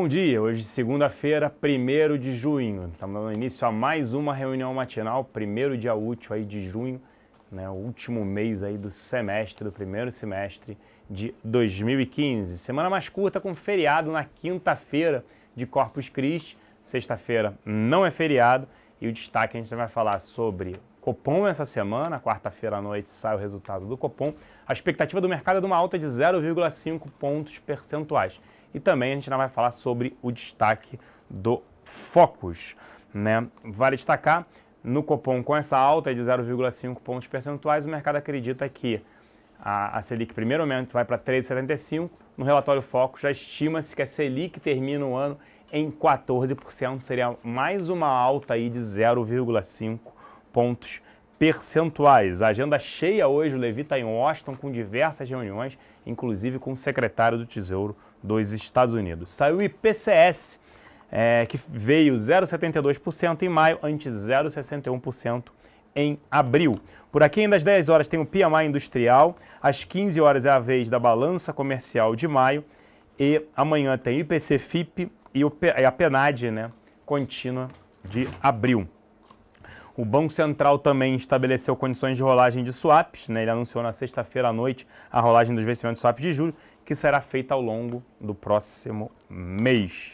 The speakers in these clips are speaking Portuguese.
Bom dia, hoje segunda-feira, 1 de junho. Estamos dando início a mais uma reunião matinal, primeiro dia útil aí de junho, né, o último mês aí do semestre, do primeiro semestre de 2015. Semana mais curta com feriado na quinta-feira de Corpus Christi, sexta-feira não é feriado e o destaque a gente vai falar sobre Copom essa semana, quarta-feira à noite sai o resultado do Copom. A expectativa do mercado é de uma alta de 0,5 pontos percentuais e também a gente vai falar sobre o destaque do Focus. Né? Vale destacar, no Copom, com essa alta de 0,5 pontos percentuais, o mercado acredita que a, a Selic, primeiro aumento, vai para 3,75. No relatório Focus, já estima-se que a Selic termina o ano em 14%, seria mais uma alta aí de 0,5 pontos percentuais. A agenda cheia hoje, o Levi está em Washington com diversas reuniões, inclusive com o secretário do Tesouro, dos Estados Unidos. Saiu o IPCS, é, que veio 0,72% em maio, ante 0,61% em abril. Por aqui, ainda às 10 horas, tem o PMI Industrial, às 15 horas é a vez da balança comercial de maio, e amanhã tem o IPC-FIP e, e a PNAD, né, contínua de abril. O Banco Central também estabeleceu condições de rolagem de swaps, né? ele anunciou na sexta-feira à noite a rolagem dos vencimentos swaps de julho, que será feita ao longo do próximo mês.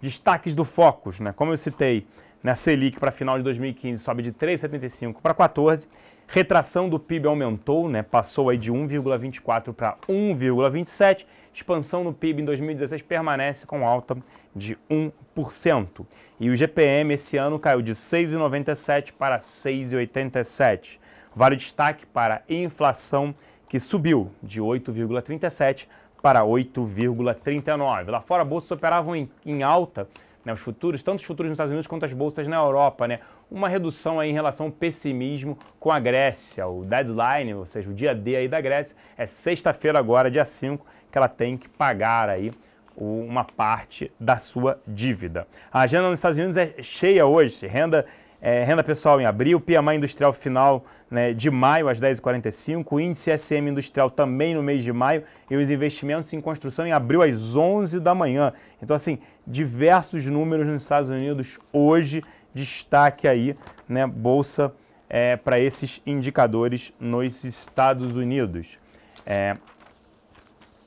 Destaques do Focus, né? Como eu citei, na né, Selic para final de 2015 sobe de 3,75 para 14. Retração do PIB aumentou, né? Passou aí de 1,24 para 1,27. Expansão no PIB em 2016 permanece com alta de 1%. E o GPM esse ano caiu de 6,97 para 6,87. Vale destaque para inflação que subiu de 8,37 para 8,39. Lá fora, bolsas operavam em, em alta, né, os futuros, tanto os futuros nos Estados Unidos quanto as bolsas na Europa, né? Uma redução aí em relação ao pessimismo com a Grécia. O deadline, ou seja, o dia D aí da Grécia, é sexta-feira agora, dia 5, que ela tem que pagar aí uma parte da sua dívida. A agenda nos Estados Unidos é cheia hoje, renda é, renda pessoal em abril, PMI industrial final né, de maio às 10h45, índice SM industrial também no mês de maio e os investimentos em construção em abril às 11 da manhã. Então, assim, diversos números nos Estados Unidos hoje, destaque aí, né, bolsa é, para esses indicadores nos Estados Unidos. É,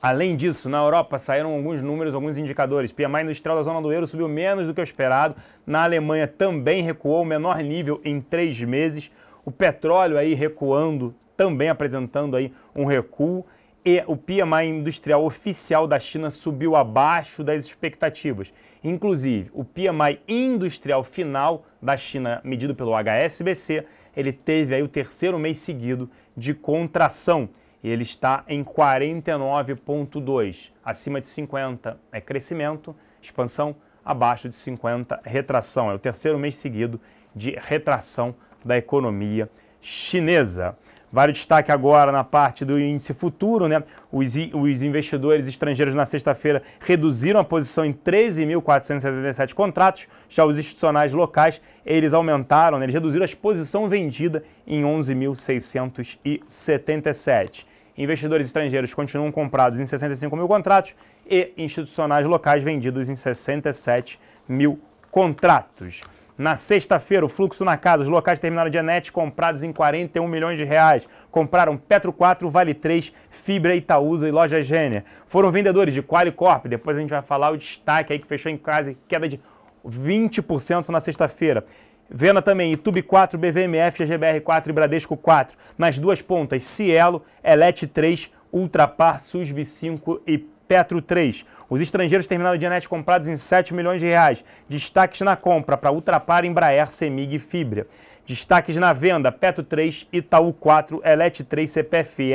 Além disso, na Europa saíram alguns números, alguns indicadores. PMI industrial da zona do euro subiu menos do que o esperado. Na Alemanha também recuou, menor nível em três meses. O petróleo aí recuando, também apresentando aí um recuo. E o PMI industrial oficial da China subiu abaixo das expectativas. Inclusive, o PMI industrial final da China, medido pelo HSBC, ele teve aí o terceiro mês seguido de contração e ele está em 49,2, acima de 50 é crescimento, expansão abaixo de 50 retração. É o terceiro mês seguido de retração da economia chinesa. Vale destaque agora na parte do índice futuro, né? Os, os investidores estrangeiros na sexta-feira reduziram a posição em 13.477 contratos, já os institucionais locais, eles aumentaram, né? eles reduziram a posição vendida em 11.677. Investidores estrangeiros continuam comprados em 65 mil contratos e institucionais locais vendidos em 67 mil contratos. Na sexta-feira, o fluxo na casa, os locais terminaram de net comprados em 41 milhões de reais. Compraram Petro 4, Vale 3, Fibra, Itaúsa e Loja Gênia. Foram vendedores de Qualicorp, depois a gente vai falar o destaque aí que fechou em casa, queda de 20% na sexta-feira. Venda também YouTube 4, BVMF, GBR 4 e Bradesco 4. Nas duas pontas, Cielo, Elet 3, Ultrapar, Susb 5 e Petro 3. Os estrangeiros terminaram de net comprados em 7 milhões de reais. Destaques na compra para Ultrapar, Embraer, Semig e Fibra. Destaques na venda, Petro 3, Itaú 4, Elet 3, CPFE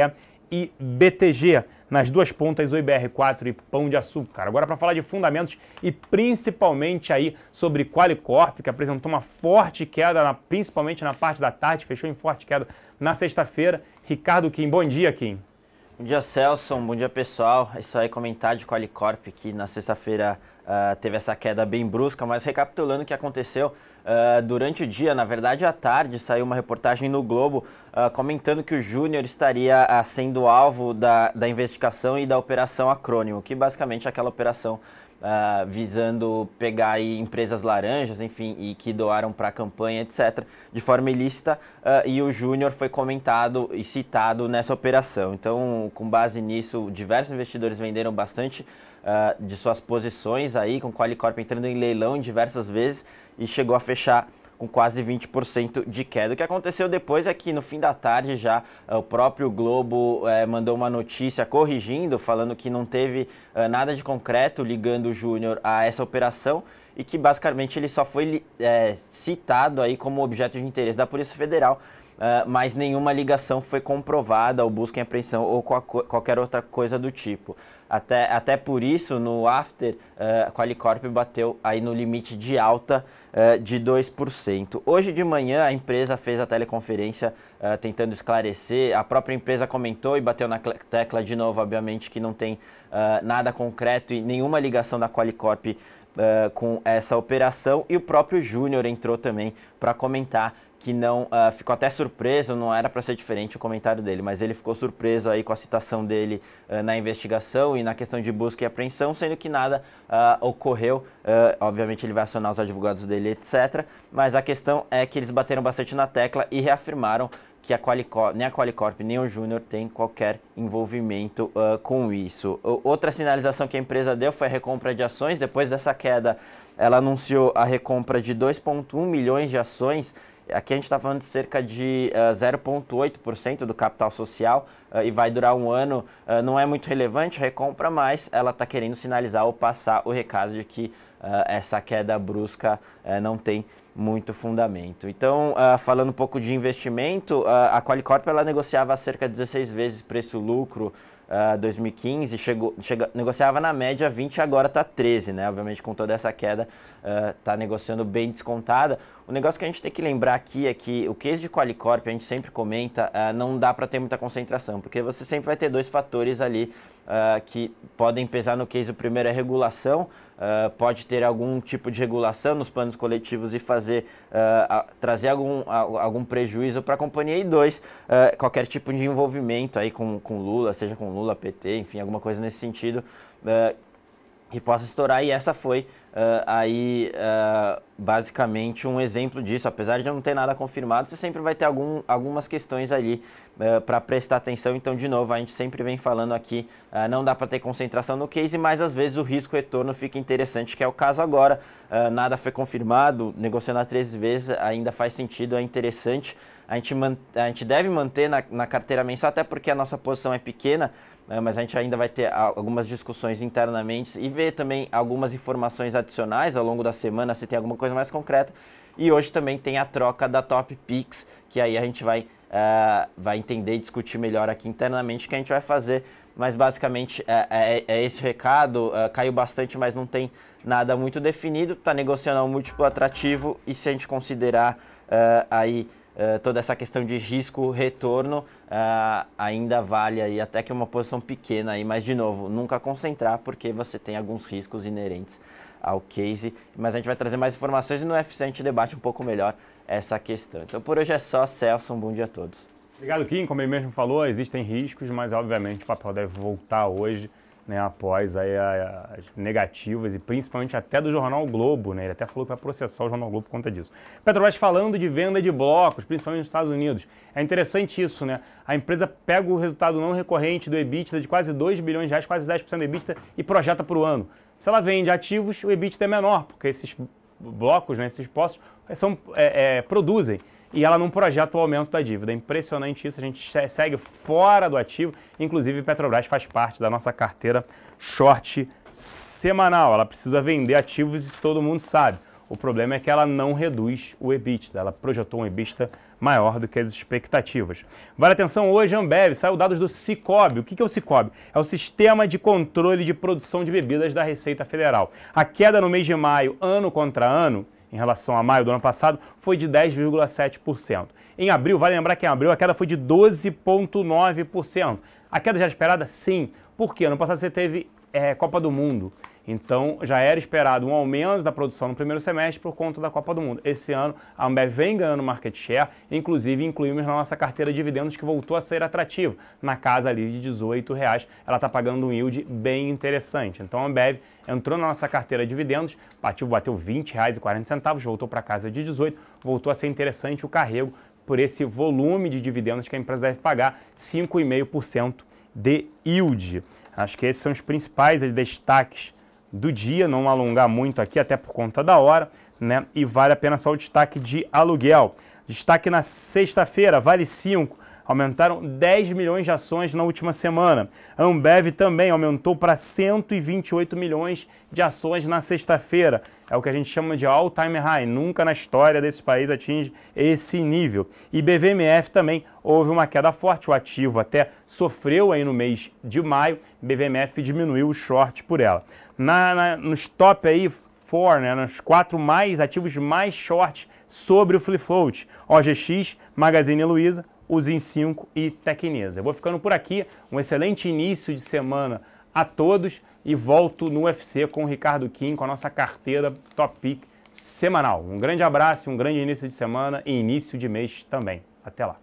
e BTG. Nas duas pontas, o IBR4 e Pão de Açúcar. Agora, para falar de fundamentos e principalmente aí sobre Qualicorp, que apresentou uma forte queda, na, principalmente na parte da tarde, fechou em forte queda na sexta-feira. Ricardo Kim, bom dia, Kim. Bom dia, Celso. Bom dia, pessoal. É isso aí, comentar de Qualicorp, que na sexta-feira uh, teve essa queda bem brusca, mas recapitulando o que aconteceu, Uh, durante o dia, na verdade à tarde, saiu uma reportagem no Globo uh, comentando que o Júnior estaria uh, sendo alvo da, da investigação e da Operação Acrônimo, que basicamente é aquela operação uh, visando pegar aí empresas laranjas, enfim, e que doaram para a campanha, etc., de forma ilícita, uh, e o Júnior foi comentado e citado nessa operação. Então, com base nisso, diversos investidores venderam bastante uh, de suas posições aí, com o Qualicorp entrando em leilão diversas vezes e chegou a fechar com quase 20% de queda. O que aconteceu depois é que no fim da tarde já eh, o próprio Globo é, mandou uma notícia corrigindo, falando que não teve é, nada de concreto ligando o Júnior a essa operação e que basicamente ele só foi é, citado aí como objeto de interesse da Polícia Federal. mas nenhuma ligação foi comprovada ou busca em apreensão ou qualquer outra coisa do tipo. Até, até por isso, no after, a eh, Qualicorp bateu aí no limite de alta uh, de 2%. Hoje de manhã, a empresa fez a teleconferência uh, tentando esclarecer. A própria empresa comentou e bateu na tecla de novo, obviamente, que não tem nada concreto e nenhuma ligação da Qualicorp Uh, com essa operação e o próprio Júnior entrou também para comentar que não uh, ficou até surpreso, não era para ser diferente o comentário dele, mas ele ficou surpreso aí com a citação dele uh, na investigação e na questão de busca e apreensão, sendo que nada uh, ocorreu. obviamente ele vai acionar os advogados dele, etc. Mas a questão é que eles bateram bastante na tecla e reafirmaram que a Qualicorp, nem a Qualicorp nem o Júnior tem qualquer envolvimento uh, com isso. Outra sinalização que a empresa deu foi a recompra de ações. Depois dessa queda, ela anunciou a recompra de 2,1 milhões de ações Aqui a gente está falando de cerca de uh, eh, 0,8% do capital social uh, e vai durar um ano. Uh, não é muito relevante a recompra, mas ela está querendo sinalizar ou passar o recado de que essa queda brusca não tem muito fundamento. Então, falando um pouco de investimento, a Qualicorp ela negociava cerca de 16 vezes preço-lucro Uh, ah, 2015 chegou, chega, negociava na média 20, agora está 13, né? Obviamente com toda essa queda está ah, uh, negociando bem descontada. O negócio que a gente tem que lembrar aqui é que o case de Qualicorp, a gente sempre comenta, uh, não dá para ter muita concentração, porque você sempre vai ter dois fatores ali que podem pesar no case. O primeiro é regulação, uh, pode ter algum tipo de regulação nos planos coletivos e fazer uh, a, trazer algum, a, algum prejuízo para a companhia. E dois, uh, qualquer tipo de envolvimento aí com, com Lula, seja com Lula, PT, enfim, alguma coisa nesse sentido que possa estourar. E essa foi uh, aí uh, basicamente um exemplo disso. Apesar de não ter nada confirmado, você sempre vai ter algum, algumas questões ali uh, ah, para prestar atenção. Então, de novo, a gente sempre vem falando aqui, não dá para ter concentração no case, mas às vezes o risco retorno fica interessante, que é o caso agora. nada foi confirmado, negociando a três vezes ainda faz sentido, é interessante a gente, man, a gente deve manter na, na carteira mensal, até porque a nossa posição é pequena, né, mas a gente ainda vai ter algumas discussões internamente e ver também algumas informações adicionais ao longo da semana, se tem alguma coisa mais concreta. E hoje também tem a troca da Top Pix, que aí a gente vai, uh, vai entender e discutir melhor aqui internamente o que a gente vai fazer. Mas basicamente eh, é, é, é esse o recado. Uh, caiu bastante, mas não tem nada muito definido. Está negociando um múltiplo atrativo e se a gente considerar uh, aí eh, toda essa questão de risco, retorno, uh, ainda vale aí até que uma posição pequena aí, mas de novo, nunca concentrar porque você tem alguns riscos inerentes ao case, mas a gente vai trazer mais informações e no UFC a gente debate um pouco melhor essa questão. Então por hoje é só, Celso, um bom dia a todos. Obrigado, Kim. Como ele mesmo falou, existem riscos, mas obviamente o papel deve voltar hoje né, após aí as negativas e principalmente até do Jornal Globo, né? Ele até falou que vai processar o Jornal Globo por conta disso. Petrobras falando de venda de blocos, principalmente nos Estados Unidos. É interessante isso, né? A empresa pega o resultado não recorrente do EBITDA de quase 2 bilhões de reais, quase 10% do EBITDA e projeta para o ano. Se ela vende ativos, o EBITDA é menor, porque esses blocos, né, esses postos, são, é, é, produzem e ela não projeta o aumento da dívida. É impressionante isso, a gente segue fora do ativo. Inclusive, Petrobras faz parte da nossa carteira short semanal. Ela precisa vender ativos, isso todo mundo sabe. O problema é que ela não reduz o EBITDA, ela projetou um EBITDA maior do que as expectativas. Vale atenção, hoje a Ambev saiu dados do Cicobi. O que é o Cicobi? É o Sistema de Controle de Produção de Bebidas da Receita Federal. A queda no mês de maio, ano contra ano, em relação a maio do ano passado foi de 10,7%. Em abril, vale lembrar que em abril a queda foi de 12,9%. A queda já esperada, sim, Por quê? ano passado você teve é, Copa do Mundo. Então já era esperado um aumento da produção no primeiro semestre por conta da Copa do Mundo. Esse ano a Ambev vem ganhando market share, inclusive incluímos na nossa carteira de dividendos que voltou a ser atrativo, na casa ali de 18 reais. Ela está pagando um yield bem interessante. Então a Ambev entrou na nossa carteira de dividendos, partiu, bateu 40 centavos, voltou para casa de 18, voltou a ser interessante o carrego por esse volume de dividendos que a empresa deve pagar, 5,5% de yield. Acho que esses são os principais destaques do dia, não alongar muito aqui, até por conta da hora, né? E vale a pena só o destaque de aluguel. Destaque na sexta-feira, vale 5 aumentaram 10 milhões de ações na última semana. A Ambev também aumentou para 128 milhões de ações na sexta-feira. É o que a gente chama de all-time high. Nunca na história desse país atinge esse nível. E BVMF também houve uma queda forte. O ativo até sofreu aí no mês de maio. BVMF diminuiu o short por ela. Na, na, nos top aí, four, né, nos quatro mais ativos mais short sobre o free float. OGX, Magazine Luiza, o Zin 5 e Tecnisa. Eu vou ficando por aqui, um excelente início de semana a todos e volto no UFC com o Ricardo Kim, com a nossa carteira Top Pick semanal. Um grande abraço, um grande início de semana e início de mês também. Até lá.